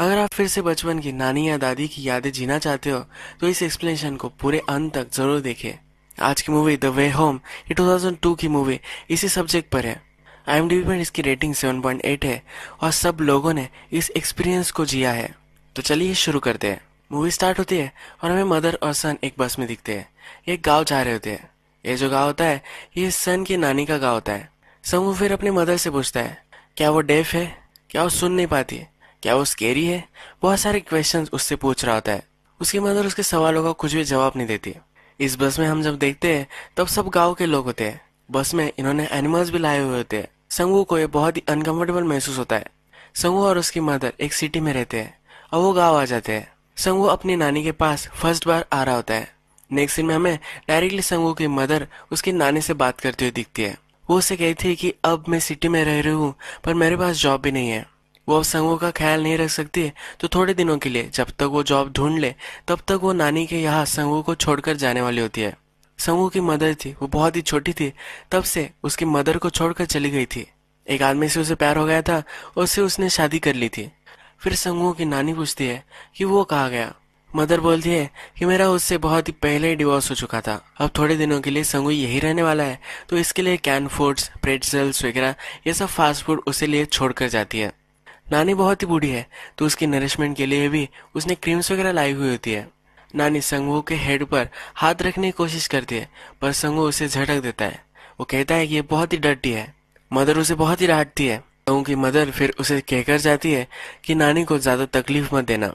अगर आप फिर से बचपन की नानी या दादी की यादें जीना चाहते हो तो इस एक्सप्लेनेशन को पूरे अंत तक जरूर देखें। आज की मूवी द वे होम ये 2002 की मूवी इसी सब्जेक्ट पर है आई पर इसकी रेटिंग 7.8 है और सब लोगों ने इस एक्सपीरियंस को जिया है तो चलिए शुरू करते हैं मूवी स्टार्ट होती है और हमें मदर और सन एक बस में दिखते हैं एक गाँव जा रहे होते हैं ये जो गाँव होता है ये सन की नानी का गाँव होता है समूह फिर अपने मदर से पूछता है क्या वो डेफ है क्या वो सुन नहीं पाती है क्या वो स्केरी है बहुत सारे क्वेश्चन उससे पूछ रहा होता है उसकी मदर उसके सवालों का कुछ भी जवाब नहीं देती इस बस में हम जब देखते हैं तब सब गांव के लोग होते हैं बस में इन्होंने एनिमल्स भी लाए हुए होते हैं संगू को ये बहुत ही अनकंफर्टेबल महसूस होता है संगू और उसकी मदर एक सिटी में रहते हैं और वो गाँव आ जाते हैं संगू अपनी नानी के पास फर्स्ट बार आ रहा होता है नेक्स्ट सीन में हमें डायरेक्टली संगू की मदर उसकी नानी से बात करती हुई दिखती है वो उसे कहती है कि अब मैं सिटी में रह रही हूँ पर मेरे पास जॉब भी नहीं है वो अब संगो का ख्याल नहीं रख सकती है तो थोड़े दिनों के लिए जब तक वो जॉब ढूंढ ले तब तक वो नानी के यहाँ संगो को छोड़कर जाने वाली होती है संगो की मदर थी वो बहुत ही छोटी थी तब से उसकी मदर को छोड़कर चली गई थी एक आदमी से उसे प्यार हो गया था उससे उसने शादी कर ली थी फिर संगो की नानी पूछती है कि वो कहा गया मदर बोलती है कि मेरा उससे बहुत ही पहले ही डिवोर्स हो चुका था अब थोड़े दिनों के लिए संगो यही रहने वाला है तो इसके लिए कैन फूड्स सेल्स वगैरह ये सब फास्ट फूड उसे लिए छोड़कर जाती है नानी बहुत ही बूढ़ी है तो उसकी नरिशमेंट के लिए भी उसने क्रीम्स वगैरह लाई हुई होती है नानी संगो के हेड पर हाथ रखने की कोशिश करती है पर संगो उसे झटक देता है वो कहता है कि ये बहुत ही डटी है मदर उसे बहुत ही डांटती है संगो की मदर फिर उसे कहकर जाती है कि नानी को ज्यादा तकलीफ मत देना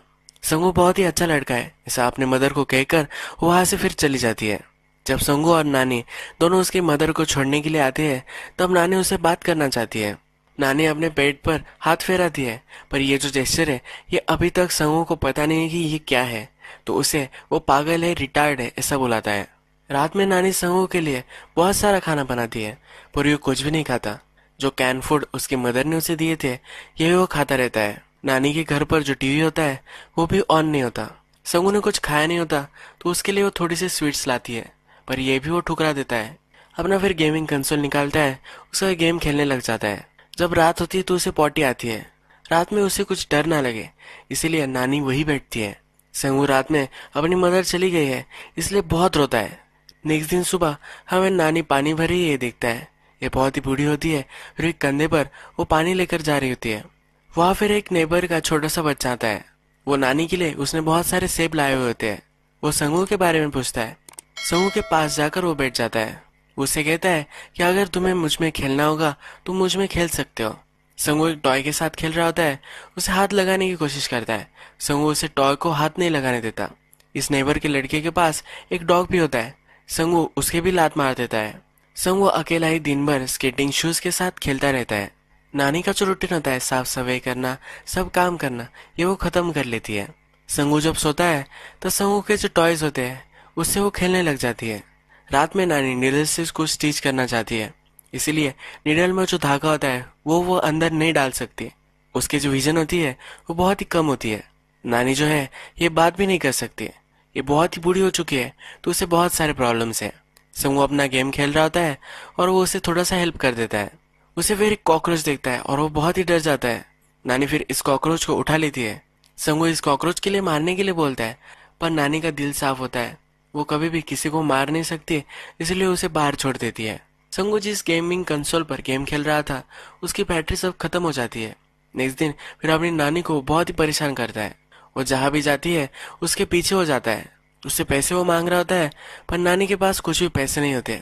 संगो बहुत ही अच्छा लड़का है ऐसा अपने मदर को कहकर वहां से फिर चली जाती है जब संगो और नानी दोनों उसकी मदर को छोड़ने के लिए आते हैं तब नानी उसे बात करना चाहती है नानी अपने पेट पर हाथ फेरा दिया है पर ये जो जेस्चर है ये अभी तक संगो को पता नहीं है कि ये क्या है तो उसे वो पागल है रिटायर्ड है ऐसा बुलाता है रात में नानी संगो के लिए बहुत सारा खाना बनाती है पर ये कुछ भी नहीं खाता जो कैन फूड उसकी मदर ने उसे दिए थे यही वो खाता रहता है नानी के घर पर जो टीवी होता है वो भी ऑन नहीं होता संगो ने कुछ खाया नहीं होता तो उसके लिए वो थोड़ी सी स्वीट्स लाती है पर यह भी वो ठुकरा देता है अपना फिर गेमिंग कंसोल निकालता है उसका गेम खेलने लग जाता है जब रात होती है तो उसे पॉटी आती है रात में उसे कुछ डर ना लगे इसीलिए नानी वही बैठती है संगू रात में अपनी मदर चली गई है इसलिए बहुत रोता है नेक्स्ट दिन सुबह हमें नानी पानी भरी ये देखता है ये बहुत ही बूढ़ी होती है फिर एक कंधे पर वो पानी लेकर जा रही होती है वहा फिर एक नेबर का छोटा सा बच्चा आता है वो नानी के लिए उसने बहुत सारे सेब लाए हुए होते हैं वो संगू के बारे में पूछता है संगू के पास जाकर वो बैठ जाता है उसे कहता है कि अगर तुम्हें मुझ में खेलना होगा तो मुझ में खेल सकते हो संगू एक टॉय के साथ खेल रहा होता है उसे हाथ लगाने की कोशिश करता है संगू उसे टॉय को हाथ नहीं लगाने देता इस नेबर के लड़के के पास एक डॉग भी होता है संगू उसके भी लात मार देता है संगू अकेला ही दिन भर स्केटिंग शूज के साथ खेलता रहता है नानी का जो रूटीन होता है साफ सफाई करना सब काम करना ये वो खत्म कर लेती है संगू जब सोता है तो संगू के जो टॉयज होते हैं उससे वो खेलने लग जाती है रात में नानी से उसको स्टिच करना चाहती है इसीलिए नीडल में जो धागा होता है वो वो अंदर नहीं डाल सकती उसकी जो विजन होती है वो बहुत ही कम होती है नानी जो है ये बात भी नहीं कर सकती ये बहुत ही बुढ़ी हो चुकी है तो उसे बहुत सारे प्रॉब्लम्स सब वो अपना गेम खेल रहा होता है और वो उसे थोड़ा सा हेल्प कर देता है उसे फिर एक कॉकरोच देखता है और वो बहुत ही डर जाता है नानी फिर इस कॉकरोच को उठा लेती है संगू इस कॉकरोच के लिए मारने के लिए बोलता है पर नानी का दिल साफ होता है वो कभी भी किसी को मार नहीं सकती इसलिए उसे बाहर छोड़ देती है संगू जिस गेमिंग कंसोल पर गेम खेल रहा था उसकी बैटरी सब खत्म हो जाती है नेक्स्ट दिन फिर अपनी नानी को बहुत ही परेशान करता है वो जहाँ भी जाती है उसके पीछे हो जाता है उससे पैसे वो मांग रहा होता है पर नानी के पास कुछ भी पैसे नहीं होते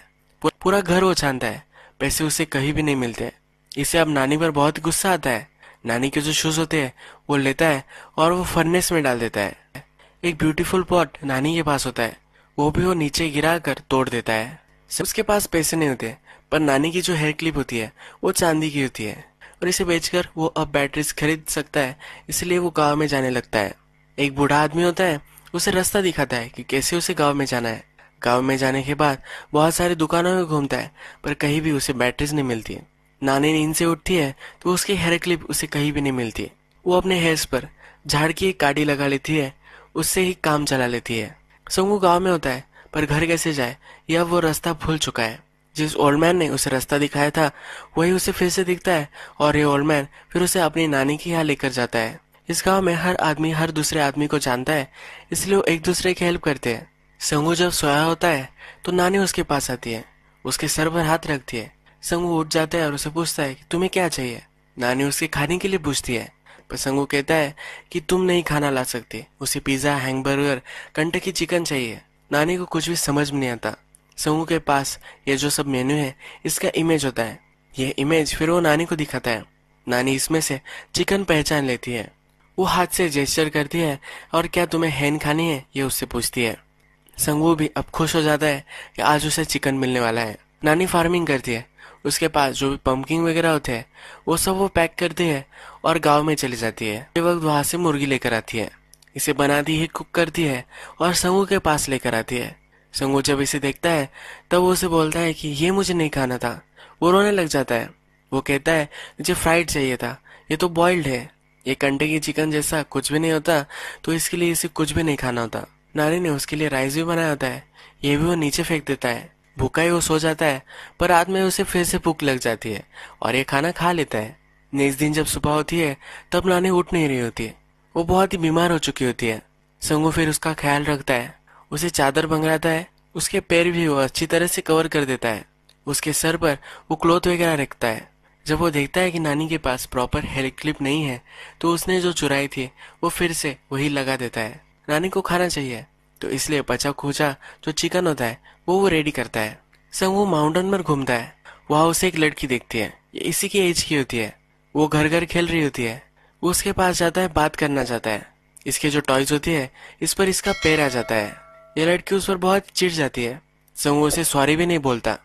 पूरा घर वो छानता है पैसे उसे कहीं भी नहीं मिलते इससे अब नानी पर बहुत गुस्सा आता है नानी के जो शूज होते हैं वो लेता है और वो फर्नेस में डाल देता है एक ब्यूटीफुल पॉट नानी के पास होता है वो भी वो नीचे गिरा कर तोड़ देता है उसके पास पैसे नहीं होते पर नानी की जो हेयर क्लिप होती है वो चांदी की होती है और इसे बेचकर वो अब बैटरीज खरीद सकता है इसलिए वो गाँव में जाने लगता है एक बूढ़ा आदमी होता है उसे रास्ता दिखाता है कि कैसे उसे गाँव में जाना है गाँव में जाने के बाद बहुत सारी दुकानों में घूमता है पर कहीं भी उसे बैटरीज नहीं मिलती है नानी नींद से उठती है तो उसकी हेयर क्लिप उसे कहीं भी नहीं मिलती वो अपने हेयर्स पर झाड़ की एक काड़ी लगा लेती है उससे ही काम चला लेती है संगू गांव में होता है पर घर कैसे जाए यह वो रास्ता भूल चुका है जिस ओल्ड मैन ने उसे रास्ता दिखाया था वही उसे फिर से दिखता है और ये ओल्ड मैन फिर उसे अपनी नानी के यहाँ लेकर जाता है इस गांव में हर आदमी हर दूसरे आदमी को जानता है इसलिए वो एक दूसरे की हेल्प करते हैं संगू जब सोया होता है तो नानी उसके पास आती है उसके सर पर हाथ रखती है संगू उठ जाता है और उसे पूछता है कि तुम्हें क्या चाहिए नानी उसके खाने के लिए पूछती है पर कहता है कि तुम नहीं खाना ला सकते उसे पिज्ज़ा हैंगबर्गर कंटकी चिकन चाहिए नानी को कुछ भी समझ में नहीं आता संगू के पास ये जो सब मेन्यू है इसका इमेज होता है यह इमेज फिर वो नानी को दिखाता है नानी इसमें से चिकन पहचान लेती है वो हाथ से जेस्टर करती है और क्या तुम्हें हैन खानी है ये उससे पूछती है संगू भी अब खुश हो जाता है कि आज उसे चिकन मिलने वाला है नानी फार्मिंग करती है उसके पास जो भी पंपकिन वगैरह होते हैं वो सब वो पैक करती है और गाँव में चली जाती है उसके वक्त वहाँ से मुर्गी लेकर आती है इसे बनाती है कुक करती है और संगू के पास लेकर आती है संगू जब इसे देखता है तब वो उसे बोलता है कि ये मुझे नहीं खाना था वो रोने लग जाता है वो कहता है मुझे फ्राइड चाहिए था ये तो बॉइल्ड है ये कंटे की चिकन जैसा कुछ भी नहीं होता तो इसके लिए इसे कुछ भी नहीं खाना होता नानी ने उसके लिए राइस भी बनाया होता है ये भी वो नीचे फेंक देता है भूखा ही वो सो जाता है पर रात में उसे फिर से भूख लग जाती है और ये खाना खा लेता है नेक्स्ट दिन जब सुबह होती है तब नानी उठ नहीं रही होती है वो बहुत ही बीमार हो चुकी होती है संगो फिर उसका ख्याल रखता है उसे चादर बंगराता है उसके पैर भी वो अच्छी तरह से कवर कर देता है उसके सर पर वो क्लोथ वगैरह रखता है जब वो देखता है कि नानी के पास प्रॉपर हेयर क्लिप नहीं है तो उसने जो चुराई थी वो फिर से वही लगा देता है नानी को खाना चाहिए तो इसलिए बचा खोजा जो चिकन होता है वो वो रेडी करता है सब वो माउंटेन पर घूमता है वहाँ उसे एक लड़की देखती है ये इसी की एज की होती है वो घर घर खेल रही होती है वो उसके पास जाता है बात करना चाहता है इसके जो टॉयज होती है इस पर इसका पैर आ जाता है ये लड़की उस पर बहुत चिढ़ जाती है संगू उसे सॉरी भी नहीं बोलता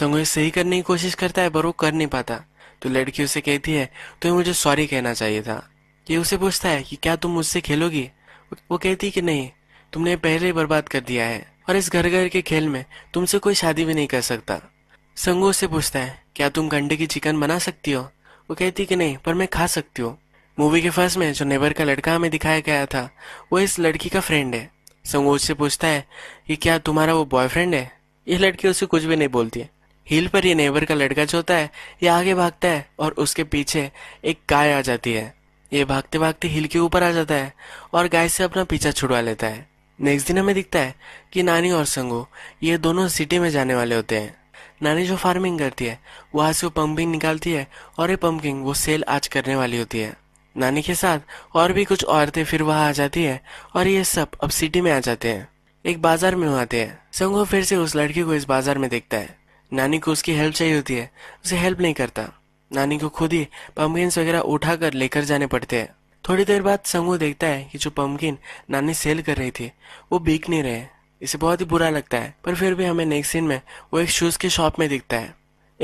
संगू ये सही करने की कोशिश करता है पर वो कर नहीं पाता तो लड़की उसे कहती है तुम्हें तो मुझे सॉरी कहना चाहिए था ये उसे पूछता है कि क्या तुम मुझसे खेलोगी वो कहती है कि नहीं तुमने पहले ही बर्बाद कर दिया है और इस घर घर के खेल में तुमसे कोई शादी भी नहीं कर सकता संगो से पूछता है क्या तुम गंडे की चिकन बना सकती हो वो कहती कि नहीं पर मैं खा सकती हूँ मूवी के फर्स्ट में जो नेबर का लड़का हमें दिखाया गया था वो इस लड़की का फ्रेंड है संगो से पूछता है कि क्या तुम्हारा वो बॉयफ्रेंड है ये लड़की उसे कुछ भी नहीं बोलती है हिल पर ये नेबर का लड़का जो होता है ये आगे भागता है और उसके पीछे एक गाय आ जाती है ये भागते भागते हिल के ऊपर आ जाता है और गाय से अपना पीछा छुड़वा लेता है नेक्स्ट दिन हमें दिखता है कि नानी और संगो ये दोनों सिटी में जाने वाले होते हैं नानी जो फार्मिंग करती है वहाँ से वो पंपिंग निकालती है और ये पंपिंग वो सेल आज करने वाली होती है नानी के साथ और भी कुछ औरतें फिर वहाँ आ जाती है और ये सब अब सिटी में आ जाते हैं एक बाजार में आते हैं संगो फिर से उस लड़की को इस बाजार में देखता है नानी को उसकी हेल्प चाहिए होती है उसे हेल्प नहीं करता नानी को खुद ही पंपिंग वगैरह उठा कर लेकर जाने पड़ते हैं थोड़ी देर बाद संगू देखता है कि जो पम्पकिन नानी सेल कर रही थी वो बिक नहीं रहे इसे बहुत ही बुरा लगता है पर फिर भी हमें नेक्स्ट सीन में वो एक शूज़ के शॉप में दिखता है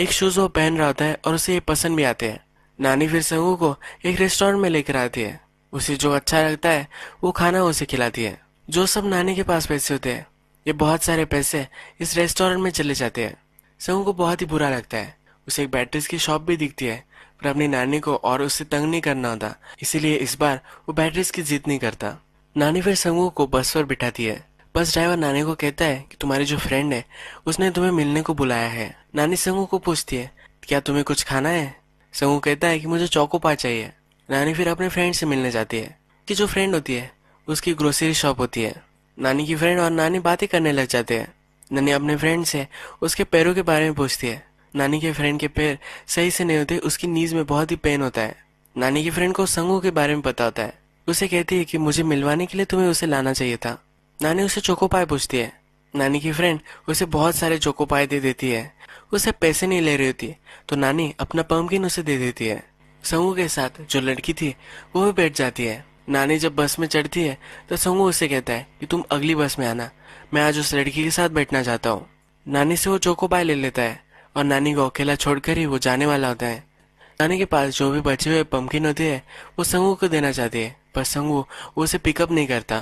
एक शूज़ वो पहन रहा होता है और उसे ये पसंद भी आते हैं नानी फिर संगू को एक रेस्टोरेंट में लेकर आती है उसे जो अच्छा लगता है वो खाना उसे खिलाती है जो सब नानी के पास पैसे होते हैं ये बहुत सारे पैसे इस रेस्टोरेंट में चले जाते हैं संगू को बहुत ही बुरा लगता है उसे एक बैटरीज की शॉप भी दिखती है पर अपनी नानी को और उससे तंग नहीं करना होता इसीलिए इस बार वो बैटरीज की जीत नहीं करता नानी फिर संगू को बस पर बिठाती है बस ड्राइवर नानी को कहता है कि तुम्हारी जो फ्रेंड है उसने तुम्हें मिलने को बुलाया है नानी संगू को पूछती है क्या तुम्हें कुछ खाना है संगू कहता है कि मुझे चौको पा चाहिए नानी फिर अपने फ्रेंड से मिलने जाती है कि जो फ्रेंड होती है उसकी ग्रोसरी शॉप होती है नानी की फ्रेंड और नानी बातें करने लग जाते हैं नानी अपने फ्रेंड से उसके पैरों के बारे में पूछती है नानी के फ्रेंड के पैर सही से नहीं होते उसकी नीज में बहुत ही पेन होता है नानी के फ्रेंड को संगू के बारे में पता होता है उसे कहती है कि मुझे मिलवाने के लिए तुम्हें उसे लाना चाहिए था नानी उसे चोकोपाय पूछती है नानी की फ्रेंड उसे बहुत सारे चोकोपाय दे देती है उसे पैसे नहीं ले रही होती तो नानी अपना पम्पकिन उसे दे देती है संगू के साथ जो लड़की थी वो भी बैठ जाती है नानी जब बस में चढ़ती है तो संगू उसे कहता है कि तुम अगली बस में आना मैं आज उस लड़की के साथ बैठना चाहता हूँ नानी से वो चोकोपाय ले लेता है और नानी को अकेला छोड़कर ही वो जाने वाला होता है नानी के पास जो भी बचे हुए पम्पकिन होते हैं वो संगू को देना चाहती है पर संगू उसे पिकअप नहीं करता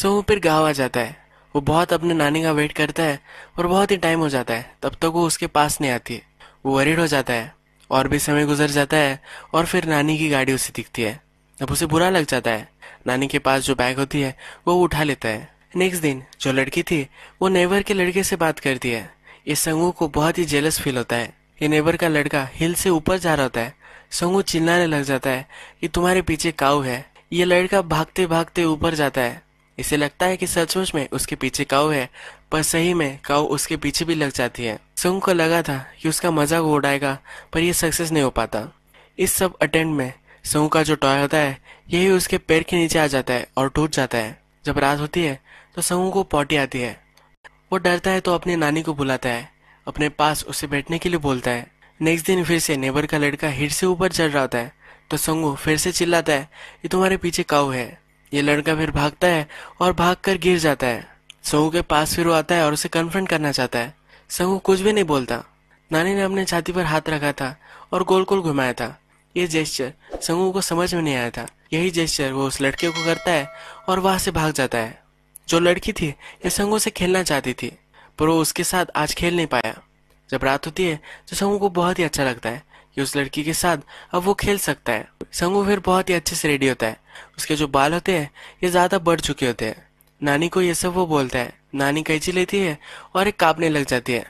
संगू फिर गाँव आ जाता है वो बहुत अपने नानी का वेट करता है और बहुत ही टाइम हो जाता है तब तक तो वो उसके पास नहीं आती वो वरीड हो जाता है और भी समय गुजर जाता है और फिर नानी की गाड़ी उसे दिखती है अब उसे बुरा लग जाता है नानी के पास जो बैग होती है वो उठा लेता है नेक्स्ट दिन जो लड़की थी वो नेवर के लड़के से बात करती है इस संगू को बहुत ही जेलस फील होता है ये नेबर का लड़का हिल से ऊपर जा रहा होता है संगू चिल्लाने लग जाता है कि तुम्हारे पीछे काऊ है ये लड़का भागते भागते ऊपर जाता है इसे लगता है कि सचमुच में उसके पीछे काऊ है पर सही में काऊ उसके पीछे भी लग जाती है संगू को लगा था कि उसका मजाक उड़ाएगा पर यह सक्सेस नहीं हो पाता इस सब अटेंड में संगू का जो टॉय होता है यही उसके पैर के नीचे आ जाता है और टूट जाता है जब रात होती है तो संगू को पॉटी आती है वो डरता है तो अपने नानी को बुलाता है अपने पास उसे बैठने के लिए बोलता है नेक्स्ट दिन फिर से नेबर का लड़का हिट से ऊपर चढ़ रहा होता है तो संगू फिर से चिल्लाता है ये तुम्हारे पीछे काऊ है ये लड़का फिर भागता है और भाग कर गिर जाता है संगू के पास फिर वो आता है और उसे कन्फ्रंट करना चाहता है संगू कुछ भी नहीं बोलता नानी ने अपने छाती पर हाथ रखा था और गोल गोल घुमाया था ये जेस्चर संगू को समझ में नहीं आया था यही जेस्चर वो उस लड़के को करता है और वहां से भाग जाता है जो लड़की थी ये संगो से खेलना चाहती थी पर वो उसके साथ आज खेल नहीं पाया जब रात होती है तो संगू को बहुत ही अच्छा लगता है कि उस लड़की के साथ अब वो खेल सकता है संगू फिर बहुत ही अच्छे से रेडी होता है उसके जो बाल होते हैं ये ज्यादा बढ़ चुके होते हैं नानी को ये सब वो बोलता है नानी कैची लेती है और एक कांपने लग जाती है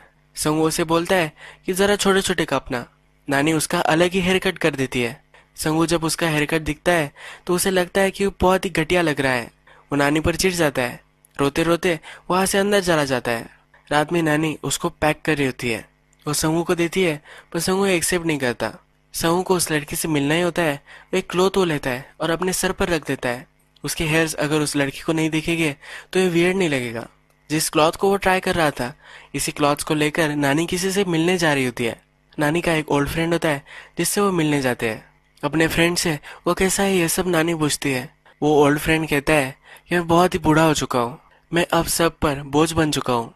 संगू उसे बोलता है कि जरा छोटे छोटे कापना नानी उसका अलग ही हेयर कट कर देती है संगू जब उसका हेयर कट दिखता है तो उसे लगता है कि वो बहुत ही घटिया लग रहा है वो नानी पर चिढ़ जाता है रोते रोते वहां से अंदर चला जाता है रात में नानी उसको पैक कर रही होती है वो समूह को देती है पर समूह एक्सेप्ट नहीं करता समूह को उस लड़की से मिलना ही होता है वो एक क्लोथ वो लेता है और अपने सर पर रख देता है उसके हेयर्स अगर उस लड़की को नहीं देखेंगे तो ये वियर्ड नहीं लगेगा जिस क्लॉथ को वो ट्राई कर रहा था इसी क्लॉथ को लेकर नानी किसी से मिलने जा रही होती है नानी का एक ओल्ड फ्रेंड होता है जिससे वो मिलने जाते हैं अपने फ्रेंड से वो कैसा है ये सब नानी पूछती है वो ओल्ड फ्रेंड कहता है कि मैं बहुत ही बूढ़ा हो चुका हूँ मैं अब सब पर बोझ बन चुका हूँ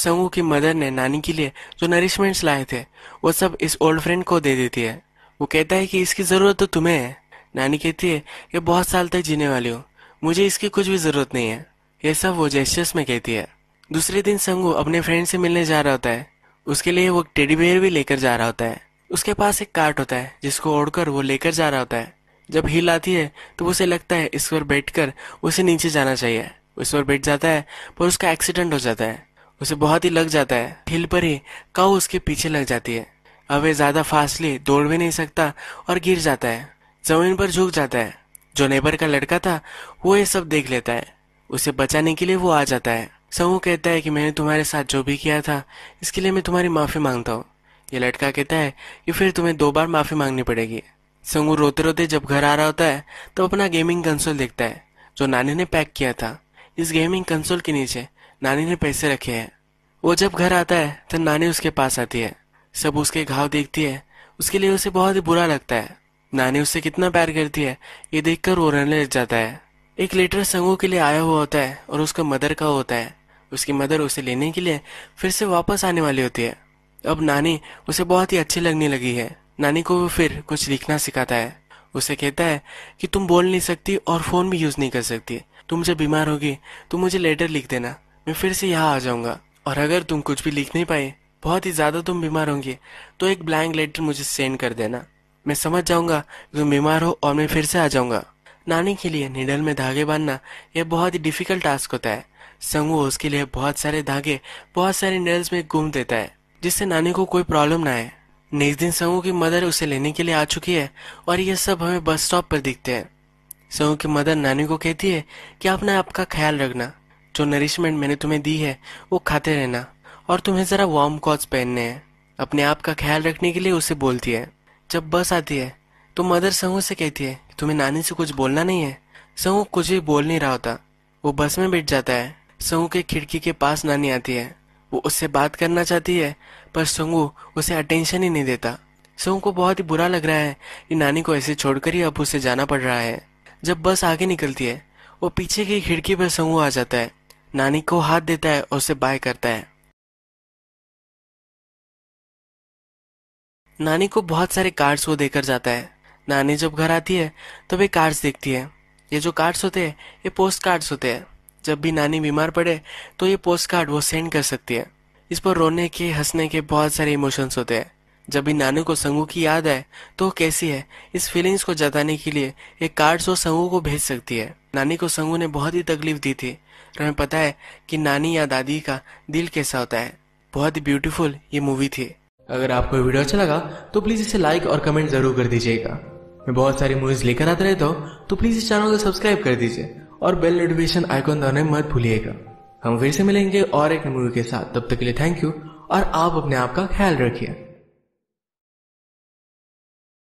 संगू की मदर ने नानी के लिए जो नरिशमेंट्स लाए थे वो सब इस ओल्ड फ्रेंड को दे देती है वो कहता है कि इसकी ज़रूरत तो तुम्हें है नानी कहती है कि बहुत साल तक जीने वाली हूँ मुझे इसकी कुछ भी ज़रूरत नहीं है यह सब वो जेस्टर्स में कहती है दूसरे दिन संगू अपने फ्रेंड से मिलने जा रहा होता है उसके लिए वो टेडी बेयर भी लेकर जा रहा होता है उसके पास एक कार्ट होता है जिसको ओढ़कर वो लेकर जा रहा होता है जब हिल आती है तो उसे लगता है इस पर बैठकर उसे नीचे जाना चाहिए उस पर बैठ जाता है पर उसका एक्सीडेंट हो जाता है उसे बहुत ही लग जाता है हिल पर ही काउ उसके पीछे लग जाती है अब वह ज्यादा फासले दौड़ भी नहीं सकता और गिर जाता है जमीन पर झुक जाता है जो नेबर का लड़का था वो ये सब देख लेता है उसे बचाने के लिए वो आ जाता है समूह कहता है कि मैंने तुम्हारे साथ जो भी किया था इसके लिए मैं तुम्हारी माफी मांगता हूँ ये लड़का कहता है कि फिर तुम्हें दो बार माफी मांगनी पड़ेगी संगू रोते रोते जब घर आ रहा होता है तब तो अपना गेमिंग कंसोल देखता है जो नानी ने पैक किया था इस गेमिंग कंसोल के नीचे नानी ने पैसे रखे हैं वो जब घर आता है तो नानी उसके पास आती है सब उसके घाव देखती है उसके लिए उसे बहुत ही बुरा लगता है नानी उससे कितना प्यार करती है ये देखकर वो रहने लग जाता है एक लेटर संगो के लिए आया हुआ होता है और उसका मदर का होता है उसकी मदर उसे लेने के लिए फिर से वापस आने वाली होती है अब नानी उसे बहुत ही अच्छी लगने लगी है नानी को वो फिर कुछ लिखना सिखाता है उसे कहता है कि तुम बोल नहीं सकती और फोन भी यूज नहीं कर सकती तुम जब बीमार होगी तो मुझे लेटर लिख देना मैं फिर से यहाँ आ जाऊँगा और अगर तुम कुछ भी लिख नहीं पाए बहुत ही ज़्यादा तुम बीमार होंगे तो एक ब्लैंक लेटर मुझे सेंड कर देना मैं समझ जाऊँगा तुम बीमार हो और मैं फिर से आ जाऊँगा नानी के लिए निडल में धागे बांधना यह बहुत ही डिफिकल्ट टास्क होता है संगू उसके लिए बहुत सारे धागे बहुत सारे निडल्स में घूम देता है जिससे नानी को कोई प्रॉब्लम ना आए नेक्स्ट दिन संगू की मदर उसे लेने के लिए आ चुकी है और यह सब हमें बस स्टॉप पर दिखते हैं सहु की मदर नानी को कहती है कि आपने आपका ख्याल रखना जो नरिशमेंट मैंने तुम्हें दी है वो खाते रहना और तुम्हें ज़रा वार्म कॉज पहनने हैं अपने आप का ख्याल रखने के लिए उसे बोलती है जब बस आती है तो मदर सहू से कहती है कि तुम्हें नानी से कुछ बोलना नहीं है सहू कुछ भी बोल नहीं रहा होता वो बस में बैठ जाता है सहू के खिड़की के पास नानी आती है वो उससे बात करना चाहती है पर संग उसे अटेंशन ही नहीं देता सहू को बहुत ही बुरा लग रहा है कि नानी को ऐसे छोड़कर ही अब उसे जाना पड़ रहा है जब बस आगे निकलती है वो पीछे की खिड़की पर समूह आ जाता है नानी को हाथ देता है और उसे बाय करता है नानी को बहुत सारे कार्ड्स वो देकर जाता है नानी जब घर आती है तो वे कार्ड्स देखती है ये जो कार्ड्स होते हैं ये पोस्ट कार्ड्स होते हैं जब भी नानी बीमार पड़े तो ये पोस्ट कार्ड वो सेंड कर सकती है इस पर रोने के हंसने के बहुत सारे इमोशंस होते हैं जब भी नानू को संगू की याद आए तो वो कैसी है इस फीलिंग्स को जताने के लिए एक कार्ड वो संगू को भेज सकती है नानी को संगू ने बहुत ही तकलीफ दी थी और हमें पता है कि नानी या दादी का दिल कैसा होता है बहुत ही ब्यूटीफुल ये मूवी थी अगर आपको वीडियो अच्छा लगा तो प्लीज इसे लाइक और कमेंट जरूर कर दीजिएगा मैं बहुत सारी मूवीज लेकर आते रहता हूँ तो प्लीज तो इस चैनल को सब्सक्राइब कर दीजिए और बेल नोटिफिकेशन आइकॉन दबाने मत भूलिएगा हम फिर से मिलेंगे और एक मूवी के साथ तब तक के लिए थैंक यू और आप अपने आप का ख्याल रखिए